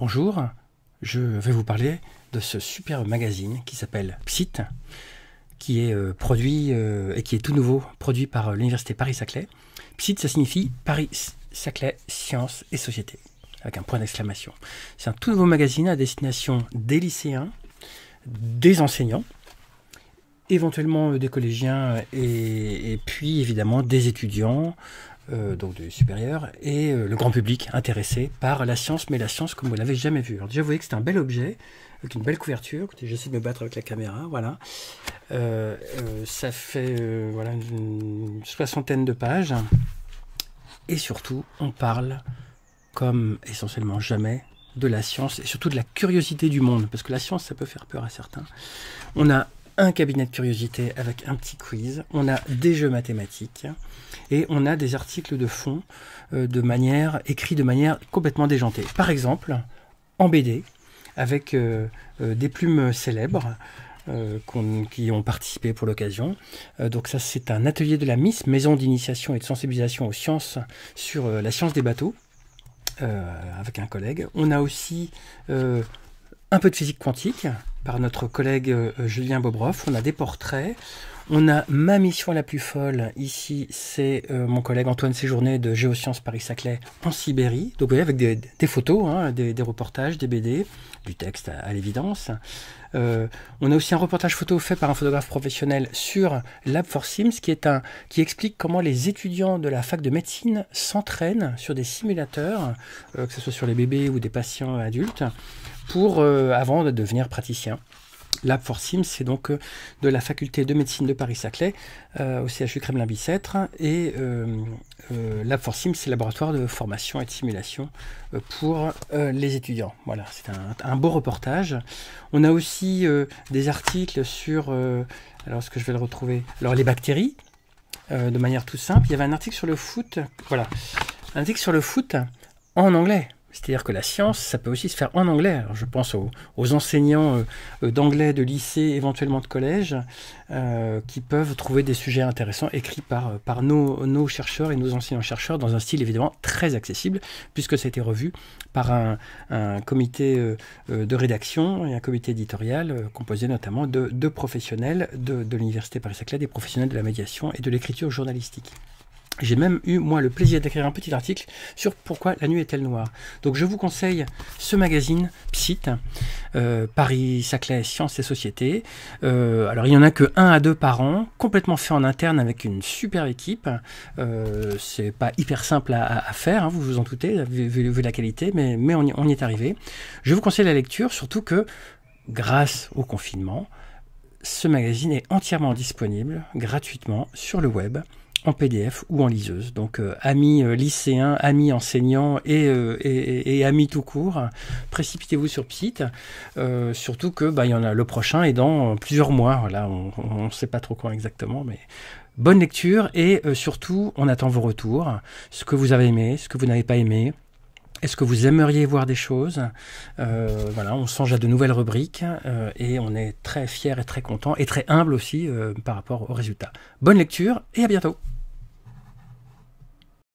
Bonjour, je vais vous parler de ce superbe magazine qui s'appelle PSIT, qui est euh, produit euh, et qui est tout nouveau, produit par euh, l'Université Paris-Saclay. Psit, ça signifie Paris-Saclay Sciences et Société, avec un point d'exclamation. C'est un tout nouveau magazine à destination des lycéens, des enseignants, éventuellement des collégiens et puis évidemment des étudiants euh, donc du supérieurs, et euh, le grand public intéressé par la science, mais la science comme vous l'avez jamais vue. Alors déjà, vous voyez que c'est un bel objet, avec une belle couverture. J'essaie de me battre avec la caméra, voilà. Euh, ça fait voilà une soixantaine de pages. Et surtout, on parle, comme essentiellement jamais, de la science et surtout de la curiosité du monde, parce que la science, ça peut faire peur à certains. On a un cabinet de curiosité avec un petit quiz, on a des jeux mathématiques et on a des articles de fond euh, de manière écrits de manière complètement déjantée. Par exemple, en BD avec euh, euh, des plumes célèbres qui ont participé pour l'occasion. donc ça c'est un atelier de la MIS, Maison d'initiation et de sensibilisation aux sciences sur la science des bateaux avec un collègue. On a aussi un peu de physique quantique par notre collègue euh, Julien Bobroff. On a des portraits, on a ma mission la plus folle. Ici, c'est euh, mon collègue Antoine Séjourné de Géosciences Paris-Saclay en Sibérie. Donc, vous voyez, avec des, photos, hein, des, reportages, des BD, du texte à, l'évidence. Euh, on a aussi un reportage photo fait par un photographe professionnel sur Lab 4 Sims, qui, explique comment les étudiants de la fac de médecine s'entraînent sur des simulateurs, euh, que ce soit sur les bébés ou des patients adultes, pour avant de devenir praticiens. Lab 4 sim c'est donc euh, de la faculté de médecine de Paris-Saclay, euh, au CHU Kremlin-Bicêtre, et euh, Lab 4 sim c'est laboratoire de formation et de simulation pour les étudiants. Voilà, c'est un, beau reportage. On a aussi des articles sur, alors ce que je vais le retrouver, alors les bactéries, de manière tout simple. Il y avait un article sur le foot, voilà, un article sur le foot en anglais. C'est-à-dire que la science, ça peut aussi se faire en anglais. je pense aux, enseignants euh, euh, d'anglais de lycée, éventuellement de collège, euh, qui peuvent trouver des sujets intéressants écrits par, nos, chercheurs et nos enseignants-chercheurs dans un style évidemment très accessible, puisque ça a été revu par un, comité de rédaction et un comité éditorial composé notamment de, professionnels de, de l'Université Paris-Saclay, des professionnels de la médiation et de l'écriture journalistique. J'ai même eu, moi, le plaisir d'écrire un petit article sur pourquoi la nuit est-elle noire. Donc je vous conseille ce magazine, Psyt, euh, Paris-Saclay Sciences et Sociétés. Euh, alors il y en a que un à deux par an, complètement fait en interne avec une super équipe. Euh, c'est pas hyper simple à, faire, hein, vous vous en doutez, vous avez vu la qualité, mais, on y est arrivé. Je vous conseille la lecture, surtout que grâce au confinement, ce magazine est entièrement disponible gratuitement sur le web en PDF ou en liseuse. Donc euh, amis euh, lycéens, amis enseignants euh, et, amis tout court, précipitez-vous sur le surtout que bah, y en a le prochain est dans plusieurs mois. Là, on ne sait pas trop quand exactement, mais bonne lecture et surtout on attend vos retours, ce que vous avez aimé, ce que vous n'avez pas aimé. Est-ce que vous aimeriez voir des choses euh, Voilà, on songe à de nouvelles rubriques euh, et on est très fier et très content et très humble aussi euh, par rapport aux résultats. Bonne lecture et à bientôt.